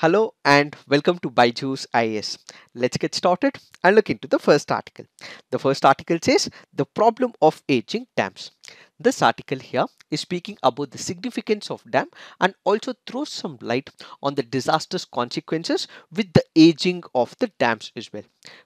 Hello and welcome to Byju's IS. Let's get started and look into the first article. The first article says the problem of aging dams. This article here is speaking about the significance of dam and also throws some light on the disastrous consequences with the aging of the dams as well.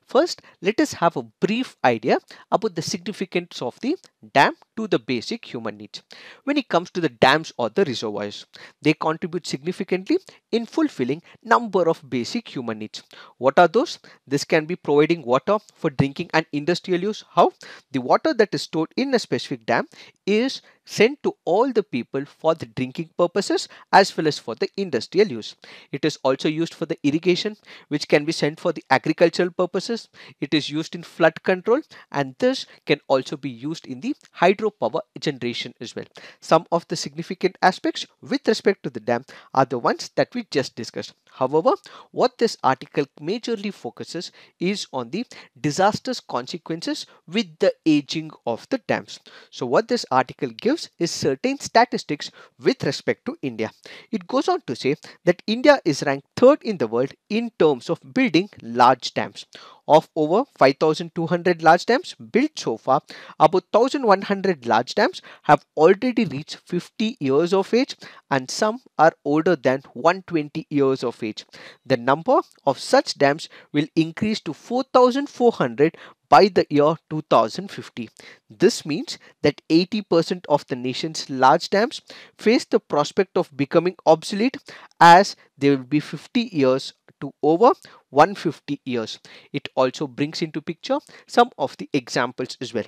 First, let us have a brief idea about the significance of the dam to the basic human needs. When it comes to the dams or the reservoirs, they contribute significantly in fulfilling number of basic human needs. What are those? This can be providing water for drinking and industrial use. How? The water that is stored in a specific dam is sent to all the people for the drinking purposes as well as for the industrial use. It is also used for the irrigation which can be sent for the agricultural purposes. It is used in flood control and this can also be used in the hydropower generation as well. Some of the significant aspects with respect to the dam are the ones that we just discussed. However, what this article majorly focuses is on the disastrous consequences with the aging of the dams. So what this article gives gives is certain statistics with respect to India. It goes on to say that India is ranked third in the world in terms of building large dams. Of over 5,200 large dams built so far, about 1,100 large dams have already reached 50 years of age and some are older than 120 years of age. The number of such dams will increase to 4,400 by the year 2050. This means that 80% of the nation's large dams face the prospect of becoming obsolete as they will be 50 years to over 150 years. It also brings into picture some of the examples as well.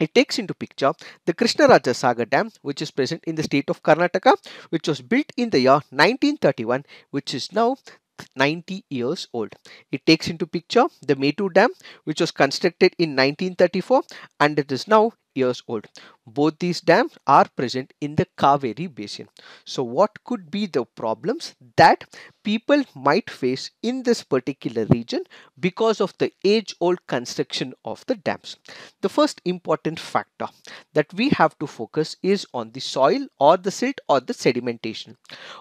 It takes into picture the Krishna Raja Sagar Dam, which is present in the state of Karnataka, which was built in the year 1931, which is now 90 years old. It takes into picture the Metu Dam which was constructed in 1934 and it is now years old. Both these dams are present in the Kaveri Basin. So what could be the problems that people might face in this particular region because of the age-old construction of the dams? The first important factor that we have to focus is on the soil or the silt or the sedimentation.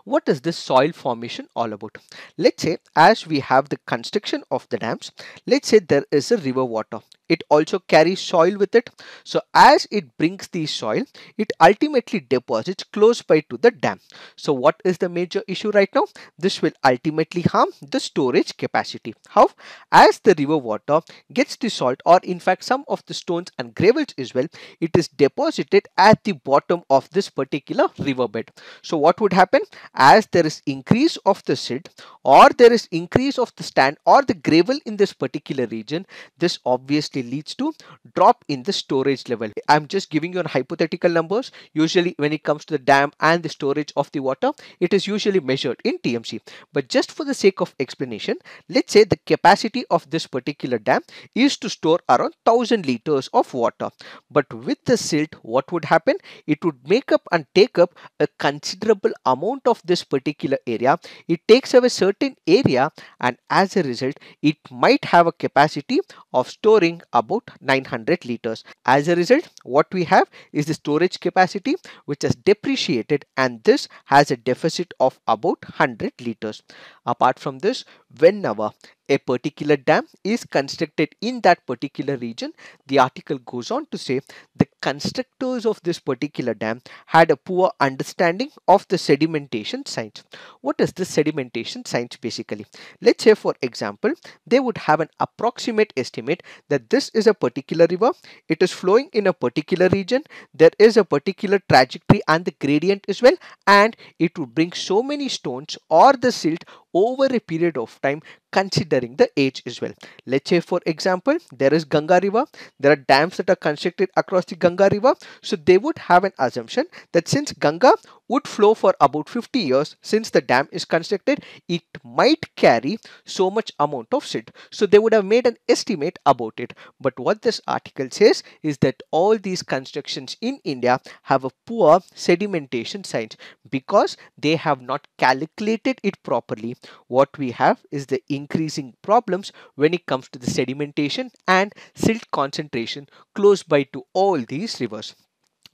What is this soil formation all about? Let's say as we have the construction of the dams, let's say there is a river water it also carries soil with it. So as it brings the soil, it ultimately deposits close by to the dam. So what is the major issue right now? This will ultimately harm the storage capacity. How? As the river water gets the salt or in fact some of the stones and gravels as well, it is deposited at the bottom of this particular riverbed. So what would happen? As there is increase of the silt or there is increase of the stand or the gravel in this particular region, this obviously leads to drop in the storage level. I'm just giving you hypothetical numbers. Usually when it comes to the dam and the storage of the water, it is usually measured in TMC. But just for the sake of explanation, let's say the capacity of this particular dam is to store around 1000 liters of water. But with the silt, what would happen? It would make up and take up a considerable amount of this particular area. It takes away certain certain area and as a result it might have a capacity of storing about 900 liters. As a result what we have is the storage capacity which has depreciated and this has a deficit of about 100 liters. Apart from this whenever a particular dam is constructed in that particular region the article goes on to say the constructors of this particular dam had a poor understanding of the sedimentation science. What is this sedimentation science basically? Let's say for example, they would have an approximate estimate that this is a particular river, it is flowing in a particular region, there is a particular trajectory and the gradient as well and it would bring so many stones or the silt over a period of time considering the age as well. Let's say for example, there is Ganga River. There are dams that are constructed across the Ganga River. So they would have an assumption that since Ganga would flow for about 50 years since the dam is constructed it might carry so much amount of silt so they would have made an estimate about it but what this article says is that all these constructions in India have a poor sedimentation science because they have not calculated it properly what we have is the increasing problems when it comes to the sedimentation and silt concentration close by to all these rivers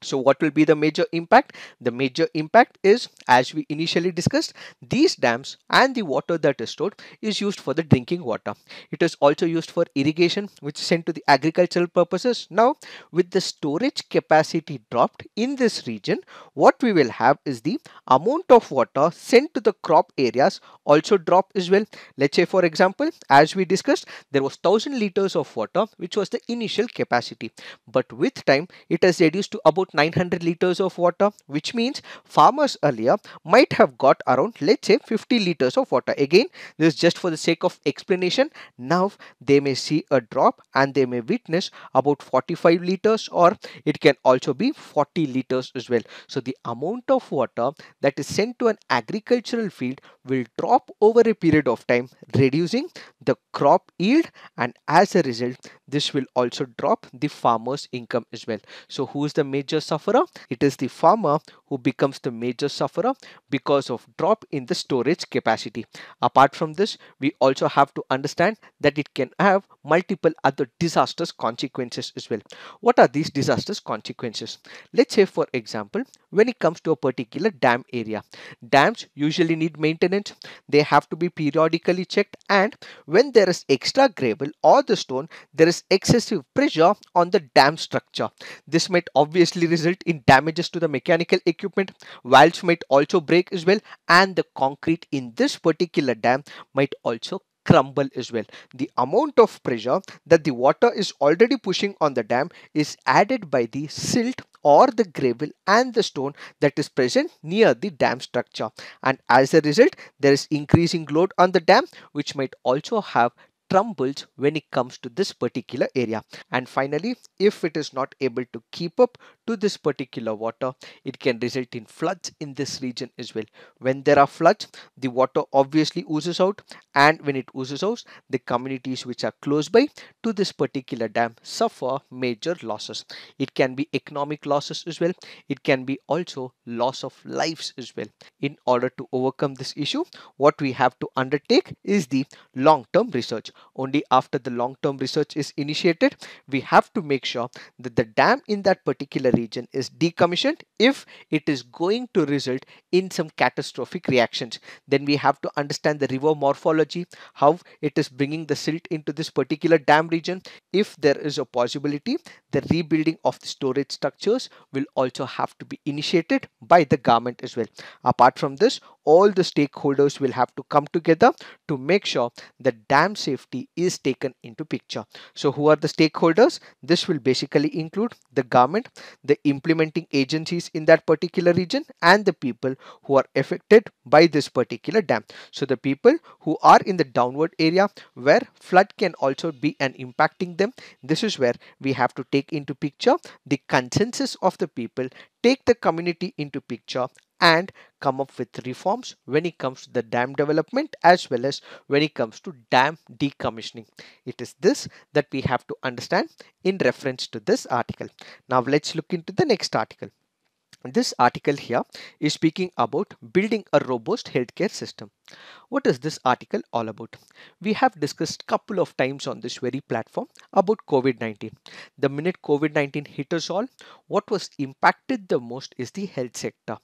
so what will be the major impact? The major impact is as we initially discussed these dams and the water that is stored is used for the drinking water. It is also used for irrigation which is sent to the agricultural purposes. Now with the storage capacity dropped in this region what we will have is the amount of water sent to the crop areas also drop as well. Let's say for example as we discussed there was 1000 liters of water which was the initial capacity but with time it has reduced to about about 900 liters of water which means farmers earlier might have got around let's say 50 liters of water again this is just for the sake of explanation now they may see a drop and they may witness about 45 liters or it can also be 40 liters as well so the amount of water that is sent to an agricultural field will drop over a period of time reducing the crop yield and as a result this will also drop the farmer's income as well so who is the major nature sufferer? It is the farmer who becomes the major sufferer because of drop in the storage capacity. Apart from this, we also have to understand that it can have multiple other disastrous consequences as well. What are these disastrous consequences? Let's say for example, when it comes to a particular dam area, dams usually need maintenance. They have to be periodically checked and when there is extra gravel or the stone, there is excessive pressure on the dam structure. This might obviously result in damages to the mechanical equipment valves might also break as well and the concrete in this particular dam might also crumble as well. The amount of pressure that the water is already pushing on the dam is added by the silt or the gravel and the stone that is present near the dam structure. And as a result, there is increasing load on the dam which might also have crumbles when it comes to this particular area. And finally, if it is not able to keep up to this particular water, it can result in floods in this region as well. When there are floods, the water obviously oozes out and when it oozes out, the communities which are close by to this particular dam suffer major losses. It can be economic losses as well. It can be also loss of lives as well. In order to overcome this issue, what we have to undertake is the long-term research only after the long-term research is initiated. We have to make sure that the dam in that particular region is decommissioned if it is going to result in some catastrophic reactions. Then we have to understand the river morphology, how it is bringing the silt into this particular dam region. If there is a possibility, the rebuilding of the storage structures will also have to be initiated by the government as well. Apart from this, all the stakeholders will have to come together to make sure that dam safety is taken into picture. So who are the stakeholders? This will basically include the government, the implementing agencies in that particular region and the people who are affected by this particular dam. So the people who are in the downward area where flood can also be and impacting them. This is where we have to take into picture the consensus of the people, take the community into picture and come up with reforms when it comes to the dam development as well as when it comes to dam decommissioning. It is this that we have to understand in reference to this article. Now let's look into the next article. This article here is speaking about building a robust healthcare system. What is this article all about? We have discussed couple of times on this very platform about COVID-19. The minute COVID-19 hit us all, what was impacted the most is the health sector.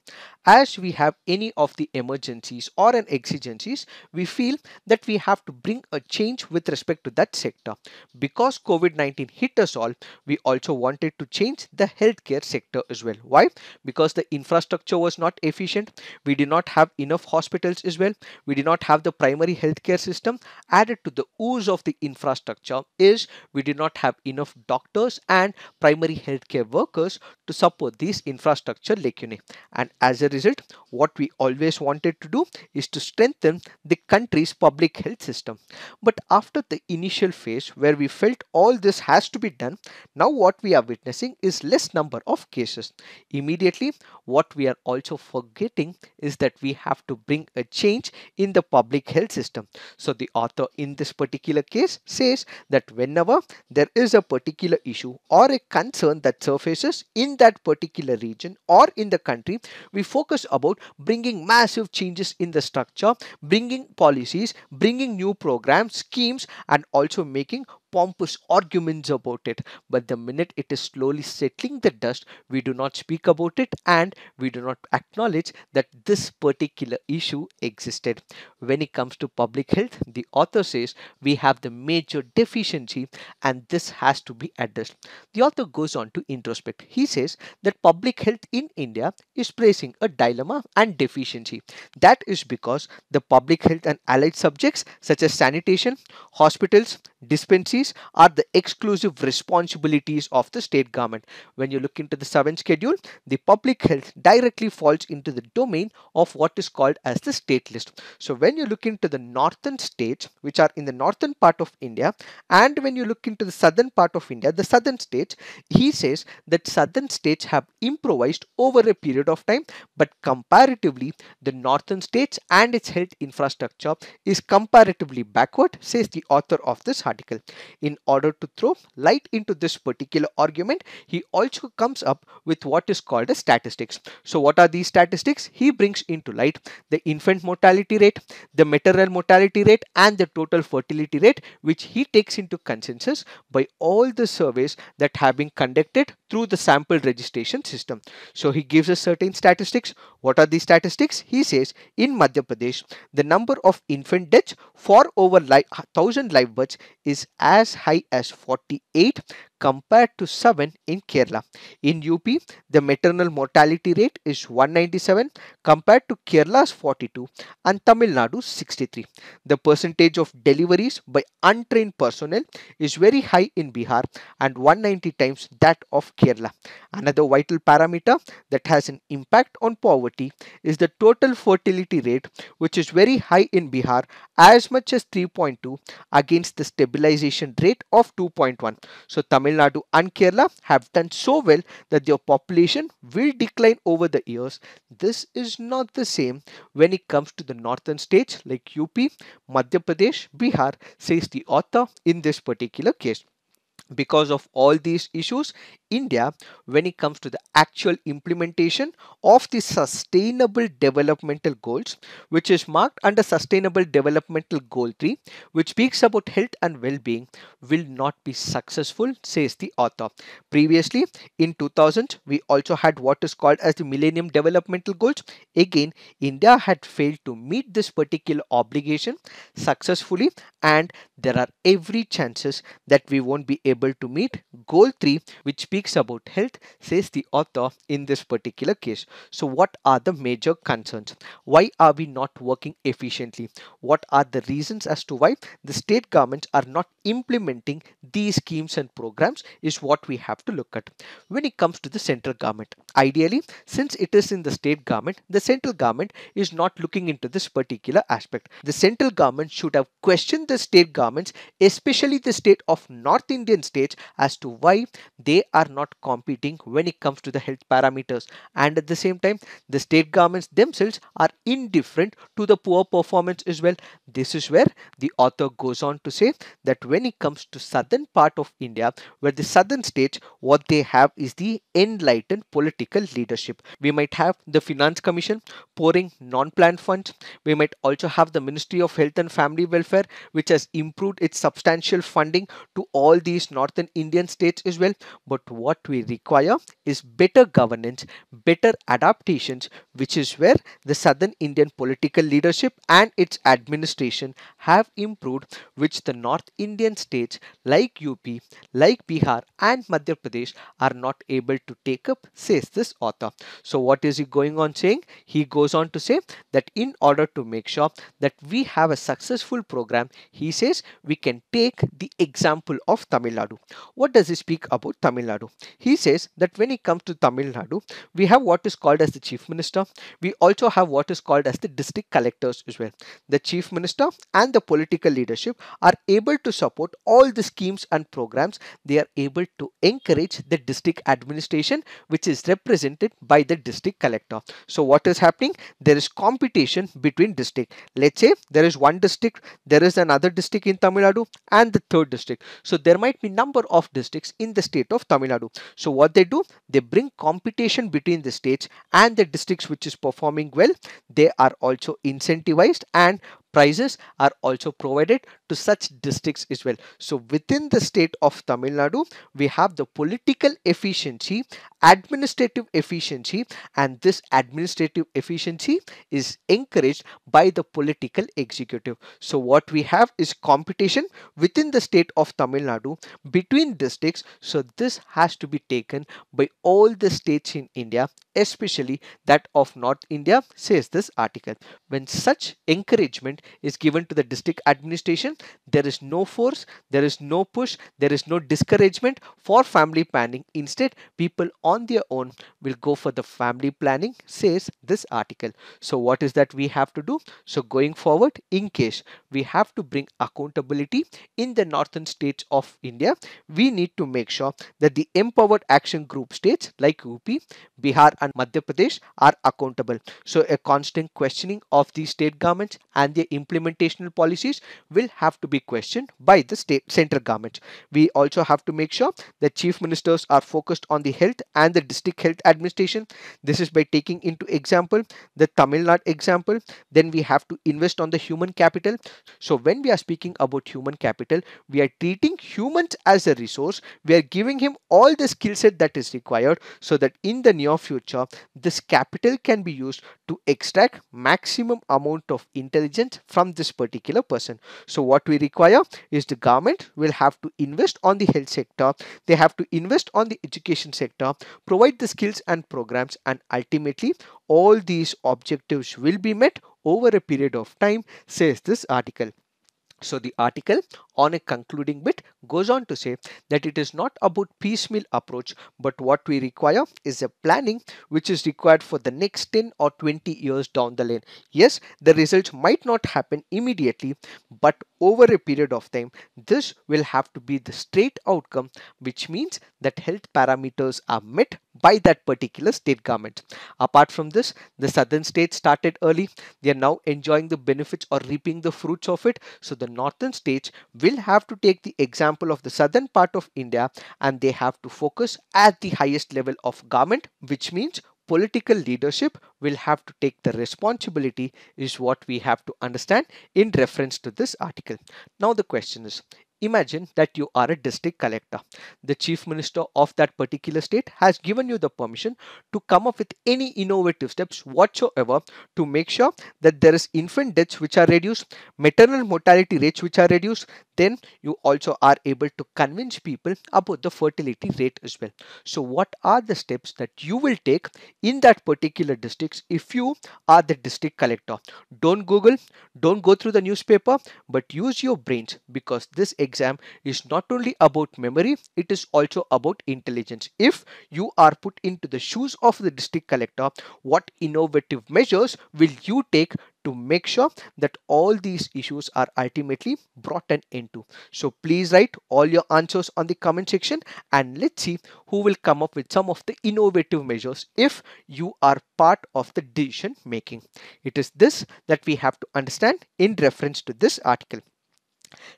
As we have any of the emergencies or an exigencies, we feel that we have to bring a change with respect to that sector. Because COVID-19 hit us all, we also wanted to change the healthcare sector as well. Why? Because the infrastructure was not efficient. We did not have enough hospitals as well we did not have the primary healthcare system. Added to the ooze of the infrastructure is we did not have enough doctors and primary healthcare workers to support these infrastructure lacunae. And as a result, what we always wanted to do is to strengthen the country's public health system. But after the initial phase where we felt all this has to be done, now what we are witnessing is less number of cases. Immediately, what we are also forgetting is that we have to bring a change in the public health system. So the author in this particular case says that whenever there is a particular issue or a concern that surfaces in that particular region or in the country, we focus about bringing massive changes in the structure, bringing policies, bringing new programs, schemes and also making pompous arguments about it, but the minute it is slowly settling the dust, we do not speak about it and we do not acknowledge that this particular issue existed. When it comes to public health, the author says we have the major deficiency and this has to be addressed. The author goes on to introspect. He says that public health in India is facing a dilemma and deficiency. That is because the public health and allied subjects such as sanitation, hospitals, dispensaries, are the exclusive responsibilities of the state government. When you look into the 7th schedule, the public health directly falls into the domain of what is called as the state list. So when you look into the northern states, which are in the northern part of India, and when you look into the southern part of India, the southern states, he says that southern states have improvised over a period of time, but comparatively, the northern states and its health infrastructure is comparatively backward, says the author of this article. In order to throw light into this particular argument, he also comes up with what is called a statistics. So what are these statistics? He brings into light the infant mortality rate, the maternal mortality rate and the total fertility rate which he takes into consensus by all the surveys that have been conducted through the sample registration system. So he gives us certain statistics. What are these statistics? He says in Madhya Pradesh, the number of infant deaths for over 1000 live births is as as high as 48 compared to 7 in Kerala. In UP, the maternal mortality rate is 197 compared to Kerala's 42 and Tamil Nadu's 63. The percentage of deliveries by untrained personnel is very high in Bihar and 190 times that of Kerala. Another vital parameter that has an impact on poverty is the total fertility rate which is very high in Bihar as much as 3.2 against the stabilization rate of 2.1. So Tamil Tamil Nadu and Kerala have done so well that their population will decline over the years. This is not the same when it comes to the northern states like UP, Madhya Pradesh, Bihar, says the author in this particular case. Because of all these issues, India when it comes to the actual implementation of the Sustainable Developmental Goals, which is marked under Sustainable Developmental Goal 3, which speaks about health and well-being, will not be successful, says the author. Previously, in 2000, we also had what is called as the Millennium Developmental Goals. Again, India had failed to meet this particular obligation successfully and there are every chances that we won't be able to meet goal 3 which speaks speaks about health, says the author in this particular case. So, what are the major concerns? Why are we not working efficiently? What are the reasons as to why the state governments are not implementing these schemes and programs is what we have to look at. When it comes to the central government, ideally, since it is in the state government, the central government is not looking into this particular aspect. The central government should have questioned the state governments, especially the state of North Indian states, as to why they are not competing when it comes to the health parameters and at the same time the state governments themselves are indifferent to the poor performance as well this is where the author goes on to say that when it comes to southern part of india where the southern states what they have is the enlightened political leadership we might have the finance commission pouring non-planned funds we might also have the ministry of health and family welfare which has improved its substantial funding to all these northern indian states as well but what we require is better governance, better adaptations, which is where the southern Indian political leadership and its administration have improved, which the North Indian states like UP, like Bihar and Madhya Pradesh are not able to take up, says this author. So what is he going on saying? He goes on to say that in order to make sure that we have a successful program, he says we can take the example of Tamil Nadu. What does he speak about Tamil Nadu? Nadu. He says that when it comes to Tamil Nadu, we have what is called as the chief minister. We also have what is called as the district collectors as well. The chief minister and the political leadership are able to support all the schemes and programs. They are able to encourage the district administration, which is represented by the district collector. So what is happening? There is competition between district. Let's say there is one district, there is another district in Tamil Nadu and the third district. So there might be number of districts in the state of Tamil Nadu. Nadu. So what they do, they bring competition between the states and the districts which is performing well. They are also incentivized and prizes are also provided to such districts as well. So within the state of Tamil Nadu, we have the political efficiency, administrative efficiency and this administrative efficiency is encouraged by the political executive. So what we have is competition within the state of Tamil Nadu between districts. So this has to be taken by all the states in India, especially that of North India says this article. When such encouragement is given to the district administration. There is no force, there is no push, there is no discouragement for family planning. Instead, people on their own will go for the family planning, says this article. So what is that we have to do? So going forward, in case we have to bring accountability in the northern states of India, we need to make sure that the empowered action group states like UP, Bihar and Madhya Pradesh are accountable. So a constant questioning of the state governments and their implementational policies will have to be questioned by the state central government. We also have to make sure that chief ministers are focused on the health and the district health administration. This is by taking into example the Tamil Nadu example. Then we have to invest on the human capital. So when we are speaking about human capital, we are treating humans as a resource. We are giving him all the skill set that is required so that in the near future, this capital can be used to extract maximum amount of intelligence from this particular person. So what we require is the government will have to invest on the health sector. They have to invest on the education sector, provide the skills and programs and ultimately all these objectives will be met over a period of time says this article. So the article on a concluding bit goes on to say that it is not about piecemeal approach but what we require is a planning which is required for the next 10 or 20 years down the lane yes the results might not happen immediately but over a period of time this will have to be the straight outcome which means that health parameters are met by that particular state government apart from this the southern states started early they are now enjoying the benefits or reaping the fruits of it so the northern states will have to take the example example of the southern part of India and they have to focus at the highest level of government which means political leadership will have to take the responsibility is what we have to understand in reference to this article. Now the question is Imagine that you are a district collector. The chief minister of that particular state has given you the permission to come up with any innovative steps whatsoever to make sure that there is infant deaths which are reduced, maternal mortality rates which are reduced. Then you also are able to convince people about the fertility rate as well. So what are the steps that you will take in that particular district if you are the district collector? Don't Google, don't go through the newspaper, but use your brains because this exam is not only about memory, it is also about intelligence. If you are put into the shoes of the district collector, what innovative measures will you take to make sure that all these issues are ultimately brought an end to. So please write all your answers on the comment section and let's see who will come up with some of the innovative measures if you are part of the decision making. It is this that we have to understand in reference to this article.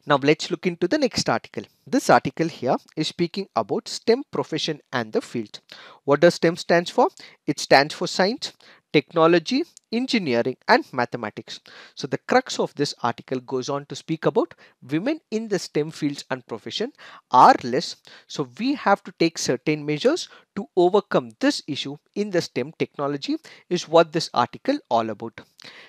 Now let's look into the next article. This article here is speaking about STEM profession and the field. What does STEM stands for? It stands for science, technology, engineering and mathematics. So the crux of this article goes on to speak about women in the STEM fields and profession are less. So we have to take certain measures to overcome this issue in the STEM technology is what this article all about.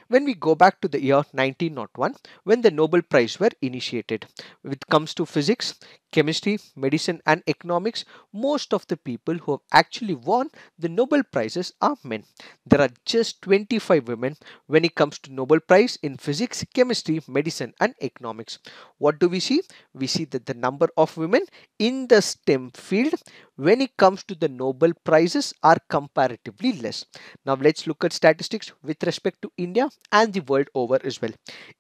When we go back to the year 1901 when the Nobel Prize were initiated, it comes to physics, chemistry, medicine and economics, most of the people who have actually won the Nobel Prizes are men. There are just 25 by women when it comes to Nobel Prize in physics, chemistry, medicine and economics. What do we see? We see that the number of women in the STEM field when it comes to the Nobel Prizes are comparatively less. Now let's look at statistics with respect to India and the world over as well.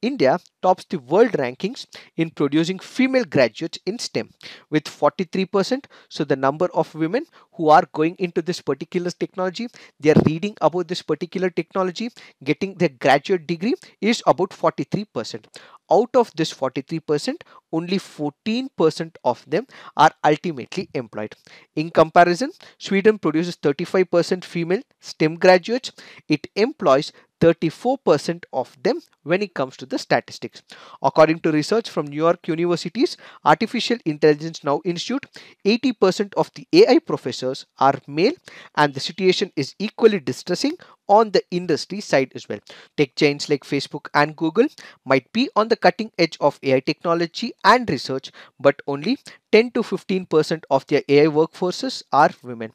India tops the world rankings in producing female graduates in STEM with 43%. So the number of women who are going into this particular technology, they are reading about this particular technology, getting their graduate degree is about 43% out of this 43% only 14% of them are ultimately employed in comparison sweden produces 35% female stem graduates it employs 34% of them when it comes to the statistics. According to research from New York University's Artificial Intelligence Now Institute, 80% of the AI professors are male and the situation is equally distressing on the industry side as well. Tech giants like Facebook and Google might be on the cutting edge of AI technology and research, but only 10 to 15% of their AI workforces are women.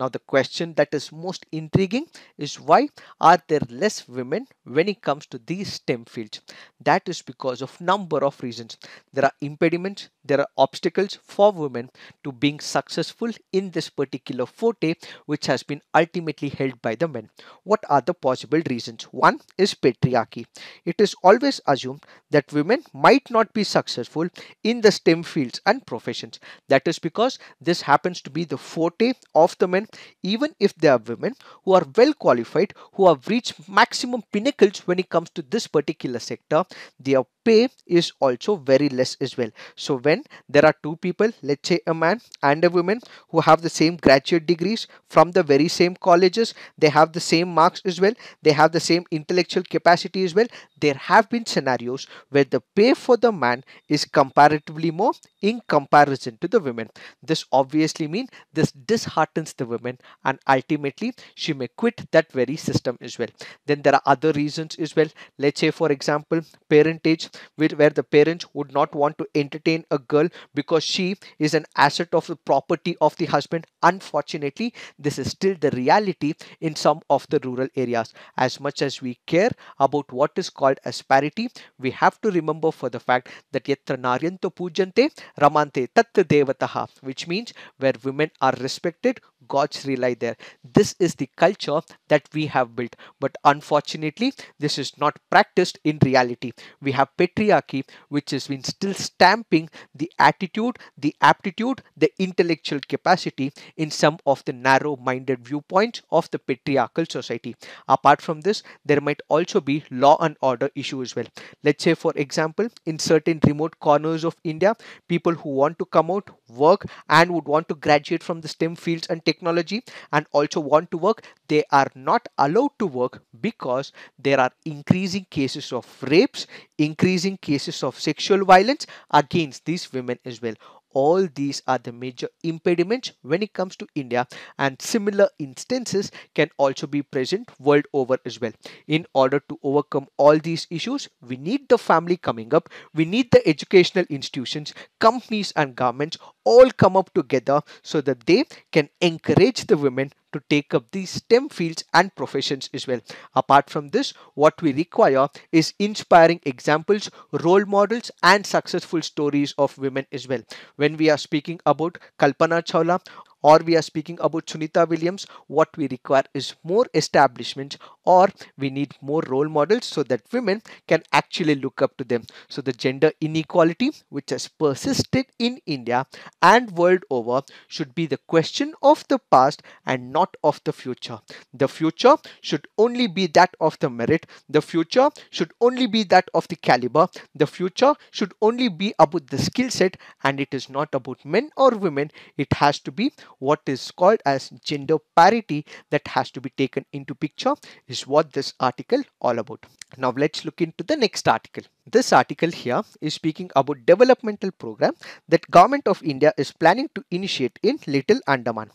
Now the question that is most intriguing is why are there less women when it comes to these STEM fields? That is because of number of reasons. There are impediments, there are obstacles for women to being successful in this particular forte which has been ultimately held by the men. What are the possible reasons? One is patriarchy. It is always assumed that women might not be successful in the STEM fields and professions that is because this happens to be the forte of the men, even if they are women who are well qualified, who have reached maximum pinnacles when it comes to this particular sector. They are pay is also very less as well so when there are two people let's say a man and a woman who have the same graduate degrees from the very same colleges they have the same marks as well they have the same intellectual capacity as well there have been scenarios where the pay for the man is comparatively more in comparison to the women this obviously means this disheartens the women and ultimately she may quit that very system as well then there are other reasons as well let's say for example parentage where the parents would not want to entertain a girl because she is an asset of the property of the husband. Unfortunately, this is still the reality in some of the rural areas. As much as we care about what is called as parity, we have to remember for the fact that yatra naryanto pujante ramante tat devataha, which means where women are respected, gods rely there. This is the culture that we have built. But unfortunately, this is not practiced in reality. We have patriarchy, which has been still stamping the attitude, the aptitude, the intellectual capacity in some of the narrow-minded viewpoints of the patriarchal society. Apart from this, there might also be law and order issue as well. Let's say, for example, in certain remote corners of India, people who want to come out work and would want to graduate from the STEM fields and technology and also want to work, they are not allowed to work because there are increasing cases of rapes, increasing cases of sexual violence against these women as well all these are the major impediments when it comes to India and similar instances can also be present world over as well. In order to overcome all these issues, we need the family coming up, we need the educational institutions, companies and governments all come up together so that they can encourage the women to take up these STEM fields and professions as well. Apart from this, what we require is inspiring examples, role models, and successful stories of women as well. When we are speaking about Kalpana Chawla or we are speaking about Sunita Williams, what we require is more establishment or we need more role models so that women can actually look up to them. So the gender inequality which has persisted in India and world over should be the question of the past and not of the future. The future should only be that of the merit. The future should only be that of the caliber. The future should only be about the skill set and it is not about men or women. It has to be what is called as gender parity that has to be taken into picture is what this article all about. Now let's look into the next article. This article here is speaking about developmental program that government of India is planning to initiate in Little Andaman.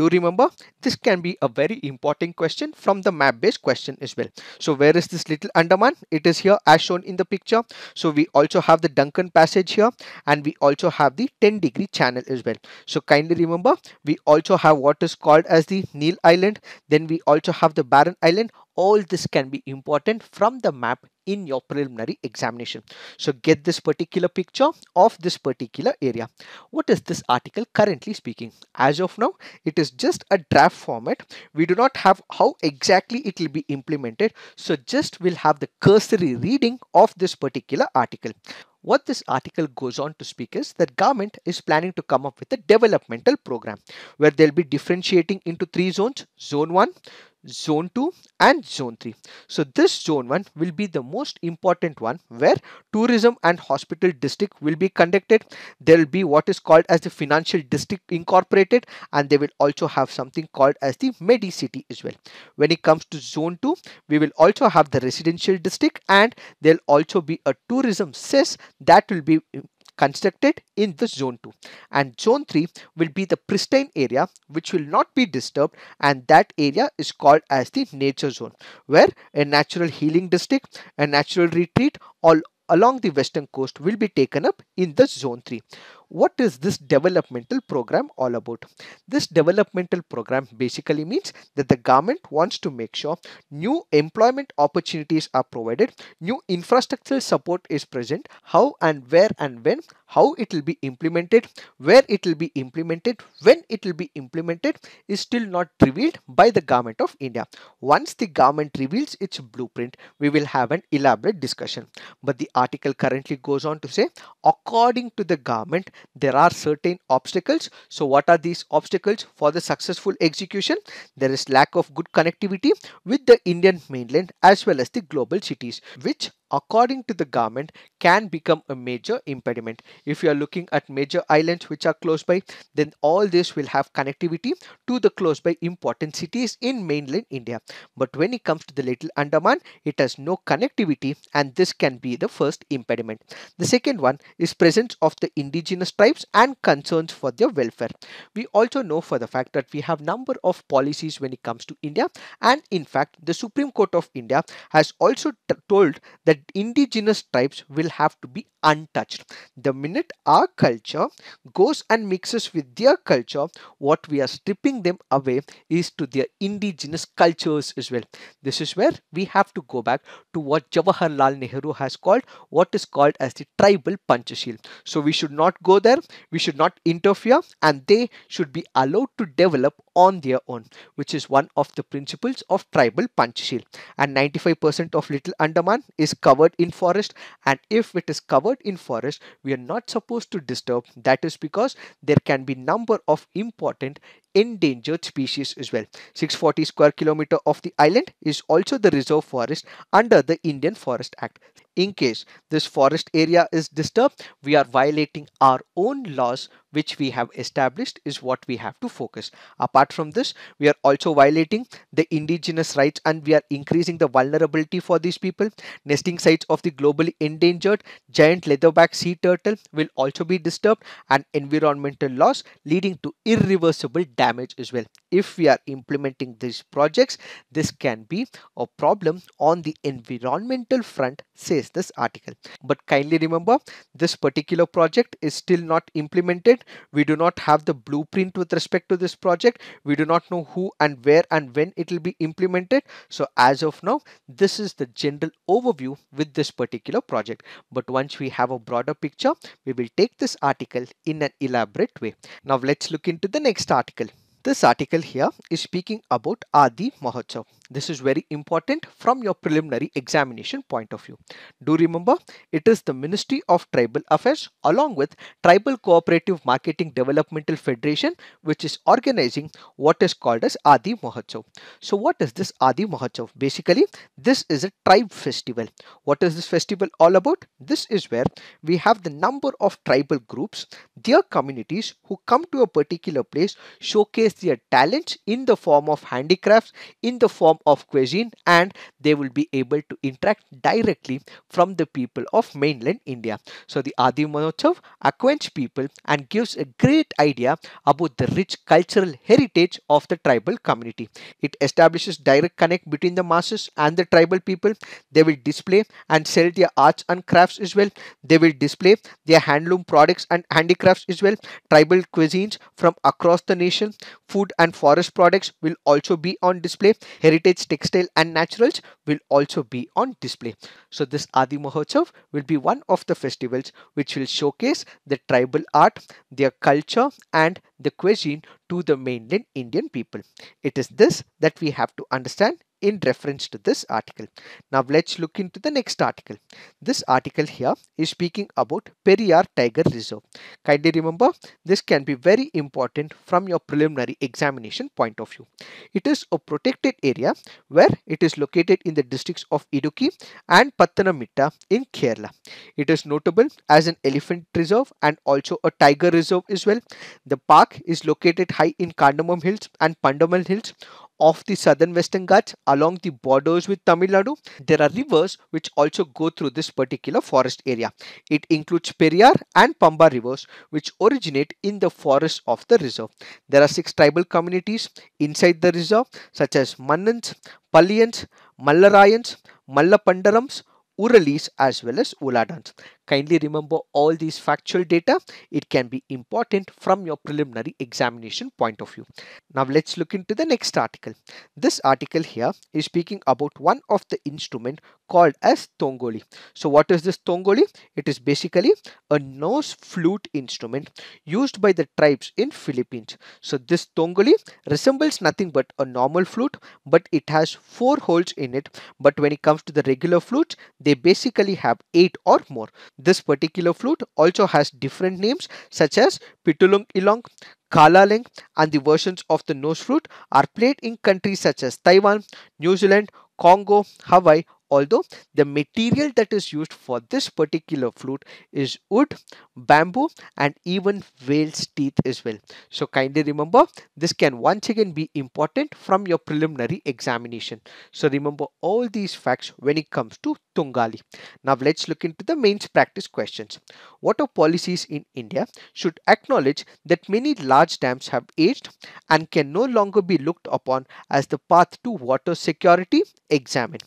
Do remember this can be a very important question from the map based question as well. So where is this Little Andaman? It is here as shown in the picture. So we also have the Duncan Passage here and we also have the 10 degree channel as well. So kindly remember we also have what is called as the Neil Island. Then we also have the Barren Island all this can be important from the map in your preliminary examination. So get this particular picture of this particular area. What is this article currently speaking? As of now, it is just a draft format. We do not have how exactly it will be implemented. So just we'll have the cursory reading of this particular article. What this article goes on to speak is that government is planning to come up with a developmental program where they'll be differentiating into three zones, zone 1, zone 2 and zone 3. So this zone 1 will be the most important one where tourism and hospital district will be conducted. There will be what is called as the financial district incorporated and they will also have something called as the Medi City as well. When it comes to zone 2, we will also have the residential district and there will also be a tourism cess that will be constructed in the zone 2 and zone 3 will be the pristine area which will not be disturbed and that area is called as the nature zone where a natural healing district a natural retreat all along the western coast will be taken up in the zone 3 what is this developmental program all about? This developmental program basically means that the government wants to make sure new employment opportunities are provided, new infrastructural support is present, how and where and when, how it will be implemented, where it will be implemented, when it will be implemented is still not revealed by the government of India. Once the government reveals its blueprint, we will have an elaborate discussion. But the article currently goes on to say, according to the government, there are certain obstacles. So what are these obstacles for the successful execution? There is lack of good connectivity with the Indian mainland as well as the global cities, which according to the government can become a major impediment. If you are looking at major islands which are close by, then all this will have connectivity to the close by important cities in mainland India. But when it comes to the Little Andaman, it has no connectivity and this can be the first impediment. The second one is presence of the indigenous tribes and concerns for their welfare. We also know for the fact that we have number of policies when it comes to India and in fact the Supreme Court of India has also told that indigenous tribes will have to be untouched. The minute our culture goes and mixes with their culture, what we are stripping them away is to their indigenous cultures as well. This is where we have to go back to what Jawaharlal Nehru has called what is called as the tribal Panchashil. So we should not go there, we should not interfere and they should be allowed to develop on their own, which is one of the principles of tribal Panchashil. And 95% of Little Andaman is covered in forest and if it is covered in forest we are not supposed to disturb that is because there can be number of important endangered species as well. 640 square kilometer of the island is also the reserve forest under the Indian Forest Act. In case this forest area is disturbed, we are violating our own laws which we have established is what we have to focus. Apart from this, we are also violating the indigenous rights and we are increasing the vulnerability for these people. Nesting sites of the globally endangered giant leatherback sea turtle will also be disturbed and environmental loss leading to irreversible damage damage as well. If we are implementing these projects, this can be a problem on the environmental front, says this article. But kindly remember, this particular project is still not implemented. We do not have the blueprint with respect to this project. We do not know who and where and when it will be implemented. So as of now, this is the general overview with this particular project. But once we have a broader picture, we will take this article in an elaborate way. Now let's look into the next article. This article here is speaking about Adi Mahotsav. This is very important from your preliminary examination point of view. Do remember, it is the Ministry of Tribal Affairs along with Tribal Cooperative Marketing Developmental Federation which is organizing what is called as Adi Mahotsav. So what is this Adi Mahotsav? Basically, this is a tribe festival. What is this festival all about? This is where we have the number of tribal groups, their communities who come to a particular place, showcase their talents in the form of handicrafts, in the form of cuisine and they will be able to interact directly from the people of mainland India. So the Adi Mahotsav acquaints people and gives a great idea about the rich cultural heritage of the tribal community. It establishes direct connect between the masses and the tribal people. They will display and sell their arts and crafts as well. They will display their handloom products and handicrafts as well. Tribal cuisines from across the nation, food and forest products will also be on display. Heritage Heritage Textile and Naturals will also be on display. So this Adi Mahotsav will be one of the festivals which will showcase the tribal art, their culture and the cuisine to the mainland Indian people. It is this that we have to understand in reference to this article. Now let's look into the next article. This article here is speaking about Periyar Tiger Reserve. Kindly remember this can be very important from your preliminary examination point of view. It is a protected area where it is located in the districts of Idukki and Pathanamita in Kerala. It is notable as an elephant reserve and also a tiger reserve as well. The park is located high in Kandamam Hills and Pandamal Hills of the southern Western Ghats along the borders with Tamil Nadu. There are rivers which also go through this particular forest area. It includes Periyar and Pamba rivers which originate in the forest of the reserve. There are six tribal communities inside the reserve such as Mannans, Pallians, Mallarayans, Mallapandarams, Uralis as well as Uladans. Kindly remember all these factual data. It can be important from your preliminary examination point of view. Now let's look into the next article. This article here is speaking about one of the instrument called as tongoli. So what is this tongoli? It is basically a nose flute instrument used by the tribes in Philippines. So this tongoli resembles nothing but a normal flute but it has four holes in it but when it comes to the regular flutes they basically have eight or more. This particular flute also has different names such as Pitulung Ilong, Kalaling and the versions of the nose flute are played in countries such as Taiwan, New Zealand, Congo, Hawaii although the material that is used for this particular flute is wood, bamboo and even whale's teeth as well. So kindly remember this can once again be important from your preliminary examination. So remember all these facts when it comes to Tungali. Now let's look into the mains practice questions. What are policies in India should acknowledge that many large dams have aged and can no longer be looked upon as the path to water security Examine.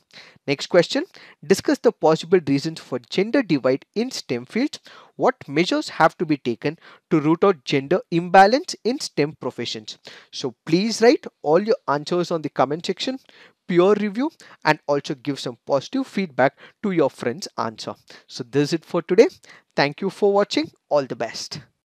Next question, discuss the possible reasons for gender divide in STEM fields. What measures have to be taken to root out gender imbalance in STEM professions? So please write all your answers on the comment section, peer review and also give some positive feedback to your friend's answer. So this is it for today. Thank you for watching. All the best.